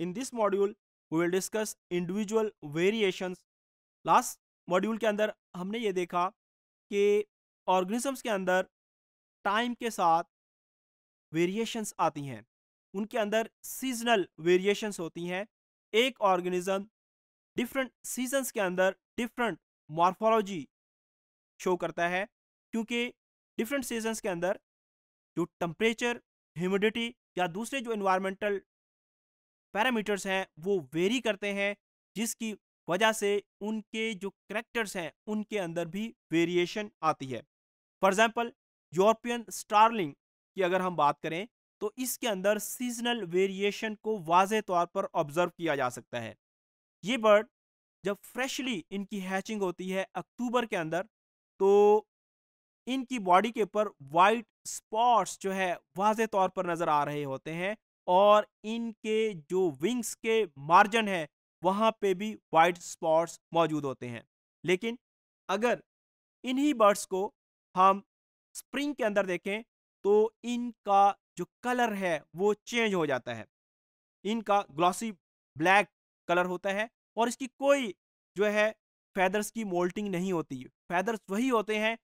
in this module we will discuss individual variations last module के अंदर हमने ये देखा कि ऑर्गेनिजम्स के अंदर टाइम के साथ वेरिएशंस आती हैं उनके अंदर सीजनल वेरिएशंस होती हैं एक ऑर्गेनिज्म डिफरेंट सीजन्स के अंदर डिफरेंट मॉर्फोलॉजी शो करता है क्योंकि डिफरेंट सीजन्स के अंदर जो टम्परेचर ह्यूमिडिटी या दूसरे जो इन्वायरमेंटल पैरामीटर्स हैं वो वेरी करते हैं जिसकी वजह से उनके जो करेक्टर्स हैं उनके अंदर भी वेरिएशन आती है फॉर एग्ज़ाम्पल यूरोपियन स्टारलिंग की अगर हम बात करें तो इसके अंदर सीजनल वेरिएशन को वाज तौर पर ऑब्ज़र्व किया जा सकता है ये बर्ड जब फ्रेशली इनकी हैचिंग होती है अक्टूबर के अंदर तो इनकी बॉडी के ऊपर वाइट स्पॉट्स जो है वाज तौर पर नज़र आ रहे होते हैं और इनके जो विंग्स के मार्जन है वहाँ पे भी वाइट स्पॉट्स मौजूद होते हैं लेकिन अगर इन्हीं बर्ड्स को हम स्प्रिंग के अंदर देखें तो इनका जो कलर है वो चेंज हो जाता है इनका ग्लॉसी ब्लैक कलर होता है और इसकी कोई जो है फैदर्स की मोल्टिंग नहीं होती फैदर्स वही होते हैं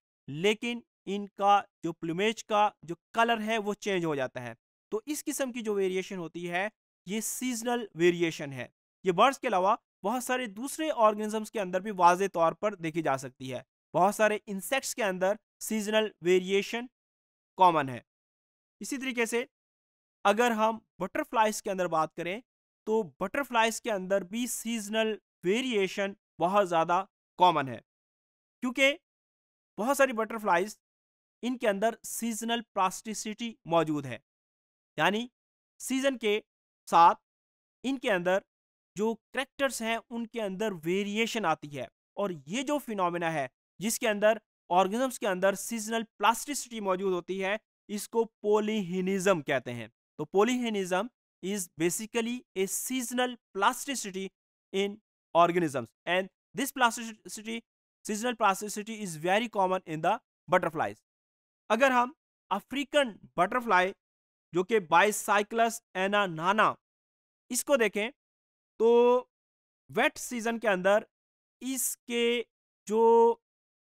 लेकिन इनका जो प्लूमेज का जो कलर है वो चेंज हो जाता है तो इस किस्म की जो वेरिएशन होती है ये सीजनल वेरिएशन है ये बर्ड्स के अलावा बहुत सारे दूसरे ऑर्गेनिजम्स के अंदर भी वाजे तौर पर देखी जा सकती है बहुत सारे इंसेक्ट्स के अंदर सीजनल वेरिएशन कॉमन है इसी तरीके से अगर हम बटरफ्लाइज के अंदर बात करें तो बटरफ्लाइज के अंदर भी सीजनल वेरिएशन बहुत ज़्यादा कॉमन है क्योंकि बहुत सारी बटरफ्लाइज इनके अंदर सीजनल प्लास्टिसिटी मौजूद है यानी सीज़न के साथ इनके अंदर जो करेक्टर्स हैं उनके अंदर वेरिएशन आती है और ये जो फिनोमेना है जिसके अंदर ऑर्गेनिजम्स के अंदर सीजनल प्लास्टिसिटी मौजूद होती है इसको पोलिहिनिज्म कहते हैं तो polyphenism is basically a seasonal plasticity in organisms and this plasticity seasonal plasticity is very common in the butterflies अगर हम अफ्रीकन बटरफ्लाई जो कि बाइसाइकलस एना नाना इसको देखें तो वेट सीजन के अंदर इसके जो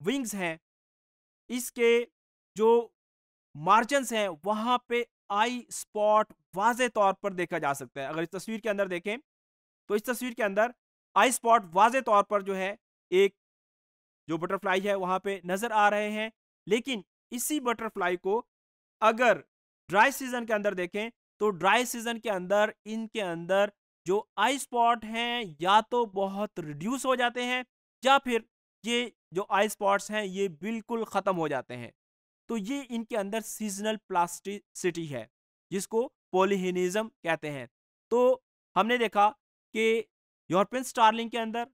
विंग्स हैं इसके जो मार्जन्स हैं वहाँ पे आई स्पॉट वाजे तौर पर देखा जा सकता है अगर इस तस्वीर के अंदर देखें तो इस तस्वीर के अंदर आई स्पॉट वाजे तौर पर जो है एक जो बटरफ्लाई है वहाँ पे नज़र आ रहे हैं लेकिन इसी बटरफ्लाई को अगर ड्राई सीजन के अंदर देखें तो ड्राई सीजन के अंदर इनके अंदर जो आई स्पॉट हैं या तो बहुत रिड्यूस हो जाते हैं या फिर ये जो आई स्पॉट्स हैं ये बिल्कुल ख़त्म हो जाते हैं तो ये इनके अंदर सीजनल प्लास्टिसिटी है जिसको पोलिहिनिज्म कहते हैं तो हमने देखा कि यूरोपियन स्टारलिंग के अंदर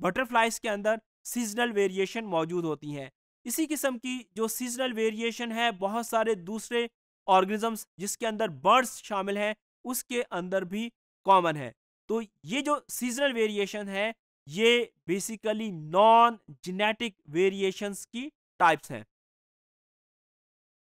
बटरफ्लाइज के अंदर सीजनल वेरिएशन मौजूद होती हैं इसी किस्म की जो सीजनल वेरिएशन है बहुत सारे दूसरे ऑर्गेनिजम्स जिसके अंदर बर्ड्स शामिल हैं उसके अंदर भी कॉमन है तो ये जो सीजनल वेरिएशन है ये बेसिकली नॉन जेनेटिक वेरिएशंस की टाइप्स हैं